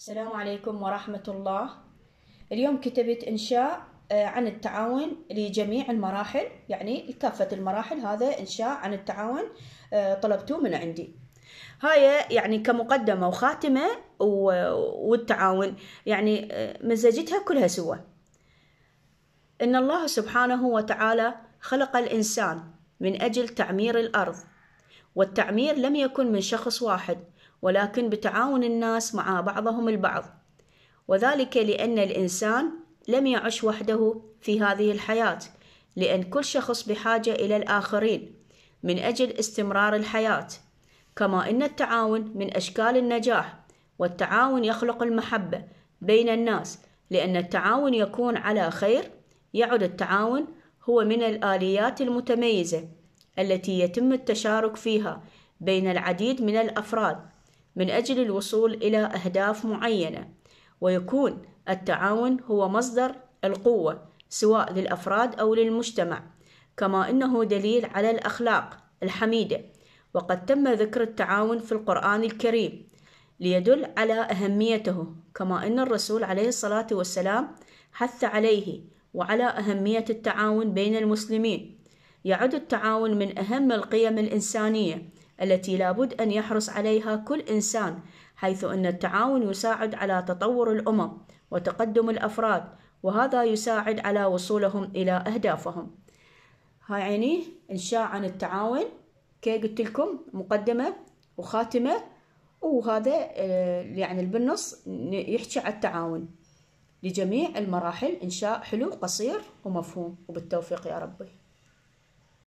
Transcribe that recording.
السلام عليكم ورحمة الله اليوم كتبت إنشاء آه، عن التعاون لجميع المراحل يعني كافة المراحل هذا إنشاء عن التعاون آه، طلبتوه من عندي هاي يعني كمقدمة وخاتمة والتعاون يعني آه، مزجتها كلها سوا إن الله سبحانه وتعالى خلق الإنسان من أجل تعمير الأرض والتعمير لم يكن من شخص واحد ولكن بتعاون الناس مع بعضهم البعض وذلك لأن الإنسان لم يعش وحده في هذه الحياة لأن كل شخص بحاجة إلى الآخرين من أجل استمرار الحياة كما أن التعاون من أشكال النجاح والتعاون يخلق المحبة بين الناس لأن التعاون يكون على خير يعد التعاون هو من الآليات المتميزة التي يتم التشارك فيها بين العديد من الأفراد من أجل الوصول إلى أهداف معينة ويكون التعاون هو مصدر القوة سواء للأفراد أو للمجتمع كما إنه دليل على الأخلاق الحميدة وقد تم ذكر التعاون في القرآن الكريم ليدل على أهميته كما أن الرسول عليه الصلاة والسلام حث عليه وعلى أهمية التعاون بين المسلمين يعد التعاون من أهم القيم الإنسانية التي لابد أن يحرص عليها كل إنسان حيث أن التعاون يساعد على تطور الأمم وتقدم الأفراد وهذا يساعد على وصولهم إلى أهدافهم هاي عيني إنشاء عن التعاون كي قلت لكم مقدمة وخاتمة وهذا آه، يعني بالنص يحكي على التعاون لجميع المراحل إنشاء حلو قصير ومفهوم وبالتوفيق يا ربي